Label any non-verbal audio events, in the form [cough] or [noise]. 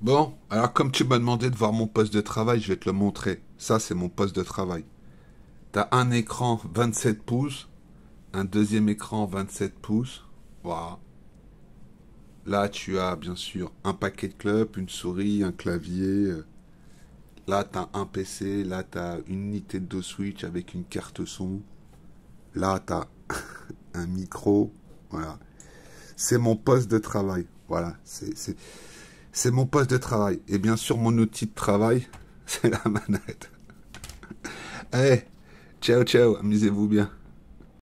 Bon, alors comme tu m'as demandé de voir mon poste de travail, je vais te le montrer. Ça, c'est mon poste de travail. T'as un écran 27 pouces, un deuxième écran 27 pouces. Voilà. Là, tu as bien sûr un paquet de clubs, une souris, un clavier. Là, tu as un PC. Là, tu as une Nintendo Switch avec une carte son. Là, tu as [laughs] un micro. Voilà. C'est mon poste de travail. Voilà. C'est c'est mon poste de travail. Et bien sûr, mon outil de travail, [laughs] c'est la manette. Allez, [laughs] eh, ciao ciao, amusez-vous bien.